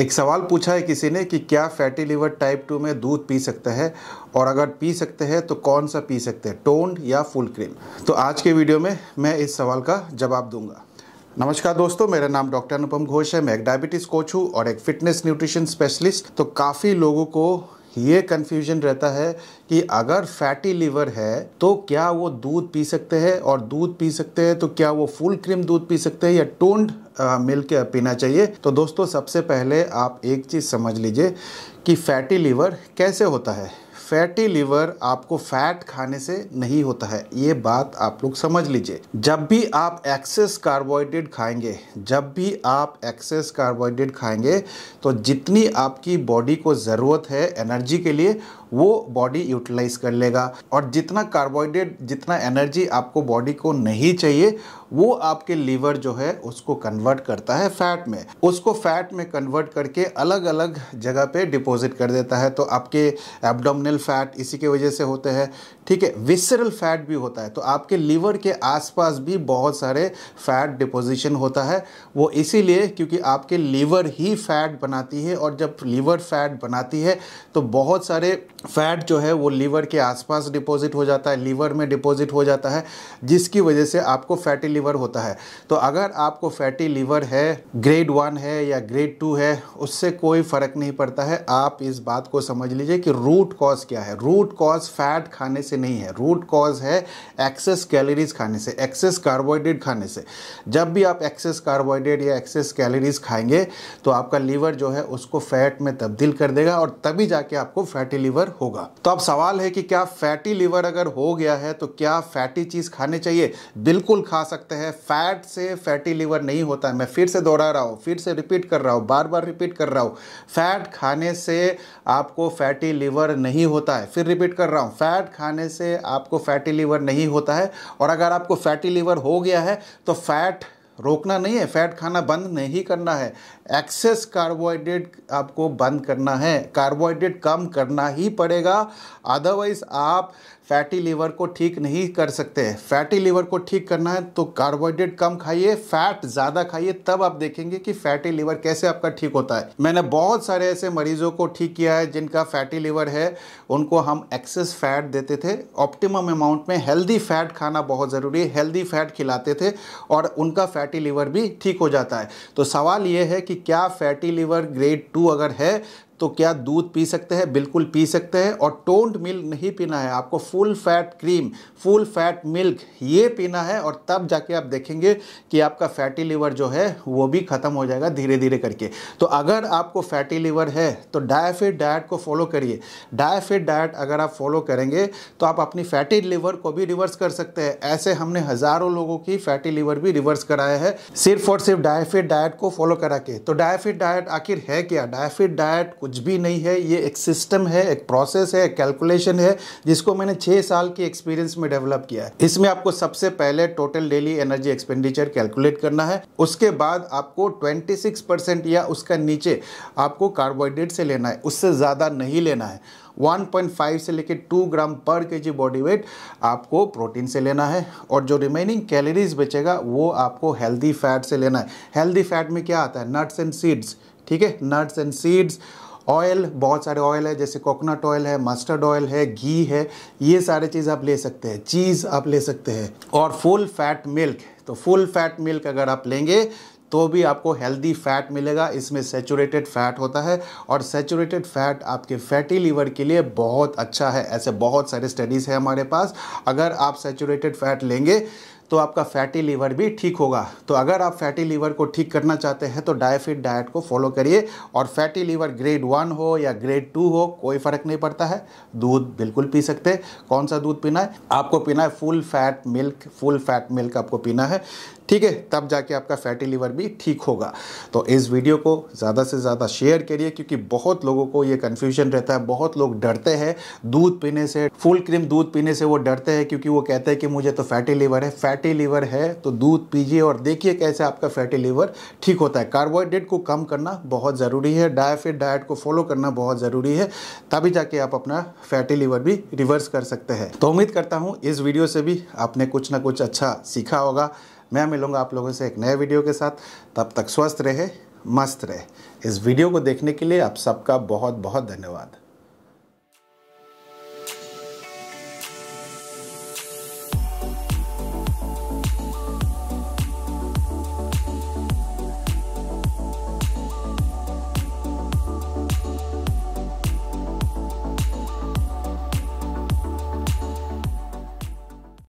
एक सवाल पूछा है किसी ने कि क्या फैटी लिवर टाइप टू में दूध पी सकते हैं और अगर पी सकते हैं तो कौन सा पी सकते हैं टोंड या फुल क्रीम तो आज के वीडियो में मैं इस सवाल का जवाब दूंगा नमस्कार दोस्तों मेरा नाम डॉक्टर अनुपम घोष है मैं एक डायबिटीज़ कोच हूँ और एक फिटनेस न्यूट्रिशन स्पेशलिस्ट तो काफ़ी लोगों को ये कन्फ्यूजन रहता है कि अगर फैटी लिवर है तो क्या वो दूध पी सकते हैं और दूध पी सकते हैं तो क्या वो फुल क्रीम दूध पी सकते हैं या टोन्ड मिल्क पीना चाहिए तो दोस्तों सबसे पहले आप एक चीज़ समझ लीजिए कि फैटी लीवर कैसे होता है फैटी लिवर आपको फैट खाने से नहीं होता है ये बात आप लोग समझ लीजिए जब भी आप एक्सेस कार्बोहाइड्रेट खाएंगे जब भी आप एक्सेस कार्बोहाइड्रेट खाएंगे तो जितनी आपकी बॉडी को ज़रूरत है एनर्जी के लिए वो बॉडी यूटिलाइज कर लेगा और जितना कार्बोहाइड्रेट जितना एनर्जी आपको बॉडी को नहीं चाहिए वो आपके लीवर जो है उसको कन्वर्ट करता है फैट में उसको फैट में कन्वर्ट करके अलग अलग जगह पे डिपॉजिट कर देता है तो आपके एब्डोमिनल फैट इसी के वजह से होते हैं ठीक है विसरल फैट भी होता है तो आपके लीवर के आसपास भी बहुत सारे फैट डिपोजिशन होता है वो इसीलिए क्योंकि आपके लीवर ही फैट बनाती है और जब लीवर फैट बनाती है तो बहुत सारे फैट जो है वो लीवर के आसपास डिपॉजिट हो जाता है लीवर में डिपॉजिट हो जाता है जिसकी वजह से आपको फैटी लीवर होता है तो अगर आपको फैटी लीवर है ग्रेड वन है या ग्रेड टू है उससे कोई फ़र्क नहीं पड़ता है आप इस बात को समझ लीजिए कि रूट कॉज क्या है रूट कॉज फैट खाने से नहीं है रूट कॉज है एक्सेस कैलोरीज खाने से एक्सेस कार्बोहाइड्रेट खाने से जब भी आप एक्सेस कार्बोहाइड्रेट या एक्सेस कैलोरीज खाएंगे तो आपका लीवर जो है उसको फैट में तब्दील कर देगा और तभी जाके आपको फैटी लीवर लीवर होगा तो अब सवाल है कि क्या फैटी लीवर अगर हो गया है तो क्या फैटी चीज़ खाने चाहिए बिल्कुल खा सकते हैं फैट से फैटी लीवर नहीं होता है मैं फिर से दोहरा रहा हूँ फिर से रिपीट कर रहा हूँ बार बार रिपीट कर रहा हूँ फैट खाने से आपको फैटी लीवर नहीं होता है फिर रिपीट कर रहा हूँ फैट खाने से आपको फैटी लीवर नहीं होता है और अगर आपको फैटी लीवर हो गया है तो फैट रोकना नहीं है फैट खाना बंद नहीं करना है एक्सेस कार्बोहाइड्रेट आपको बंद करना है कार्बोहाइड्रेट कम करना ही पड़ेगा अदरवाइज आप फैटी लीवर को ठीक नहीं कर सकते फैटी लीवर को ठीक करना है तो कार्बोहाइड्रेट कम खाइए फैट ज़्यादा खाइए तब आप देखेंगे कि फैटी लीवर कैसे आपका ठीक होता है मैंने बहुत सारे ऐसे मरीजों को ठीक किया है जिनका फैटी लीवर है उनको हम एक्सेस फैट देते थे ऑप्टिमम अमाउंट में हेल्दी फैट खाना बहुत ज़रूरी है हेल्दी फैट खिलाते थे और उनका फैटी लीवर भी ठीक हो जाता है तो सवाल ये है कि क्या फैटी लीवर ग्रेड टू अगर है तो क्या दूध पी सकते हैं बिल्कुल पी सकते हैं और टोन्ड मिल्क नहीं पीना है आपको full fat cream full fat milk ये पीना है और तब जाके आप देखेंगे कि आपका फैटी लीवर जो है वो भी ख़त्म हो जाएगा धीरे धीरे करके तो अगर आपको फैटी लीवर है तो डायफिट डाइट को फॉलो करिए डायफिट डाइट अगर आप फॉलो करेंगे तो आप अपनी फैटी लीवर को भी रिवर्स कर सकते हैं ऐसे हमने हज़ारों लोगों की फैटी लीवर भी रिवर्स कराया है सिर्फ और सिर्फ डायफिट डाइट को फॉलो करा के तो डायफिट डाइट आखिर है क्या डायफिट डाइट कुछ भी नहीं है ये एक सिस्टम है एक प्रोसेस है एक कैलकुलेशन है जिसको मैंने छः साल की एक्सपीरियंस में डेवलप किया है इसमें आपको सबसे पहले total daily energy expenditure calculate करना है उसके बाद आपको 26 परसेंट या उसका नीचे आपको कार्बोहाइड्रेट से लेना है उससे ज़्यादा नहीं लेना है 1.5 से लेकर 2 ग्राम पर केजी बॉडी वेट आपको प्रोटीन से लेना है और जो रिमेनिंग कैलोरीज बचेगा वो आपको हेल्दी फैट से लेना है हेल्दी फैट में क्या आता है नट्स एंड सीड्स ठीक है नट्स एंड सीड्स ऑयल बहुत सारे ऑयल है जैसे कोकोनट ऑयल है मस्टर्ड ऑयल है घी है ये सारे चीज़ आप ले सकते हैं चीज़ आप ले सकते हैं और फुल फैट मिल्क तो फुल फैट मिल्क अगर आप लेंगे तो भी आपको हेल्दी फैट मिलेगा इसमें सेचूरेटेड फैट होता है और सेचूरेटेड फैट आपके फैटी लीवर के लिए बहुत अच्छा है ऐसे बहुत सारे स्टडीज़ हैं हमारे पास अगर आप सेचूरेटेड फैट लेंगे तो आपका फैटी लीवर भी ठीक होगा तो अगर आप फैटी लीवर को ठीक करना चाहते हैं तो डायफिट डाइट को फॉलो करिए और फैटी लीवर ग्रेड वन हो या ग्रेड टू हो कोई फ़र्क नहीं पड़ता है दूध बिल्कुल पी सकते हैं कौन सा दूध पीना है आपको पीना है full fat milk full fat milk आपको पीना है ठीक है तब जाके आपका फैटी लीवर भी ठीक होगा तो इस वीडियो को ज़्यादा से ज़्यादा शेयर करिए क्योंकि बहुत लोगों को ये कन्फ्यूजन रहता है बहुत लोग डरते हैं दूध पीने से फुल क्रीम दूध पीने से वो डरते हैं क्योंकि वो कहते हैं कि मुझे तो फैटी लीवर है फैटी लीवर है तो दूध पीजिए और देखिए कैसे आपका फैटी लीवर ठीक होता है कार्बोहाइड्रेट को कम करना बहुत ज़रूरी है डायफिट डाइट को फॉलो करना बहुत ज़रूरी है तभी जाके आप अपना फैटी लीवर भी रिवर्स कर सकते हैं तो उम्मीद करता हूँ इस वीडियो से भी आपने कुछ ना कुछ अच्छा सीखा होगा मैं मिलूंगा आप लोगों से एक नए वीडियो के साथ तब तक स्वस्थ रहे मस्त रहे इस वीडियो को देखने के लिए आप सबका बहुत बहुत धन्यवाद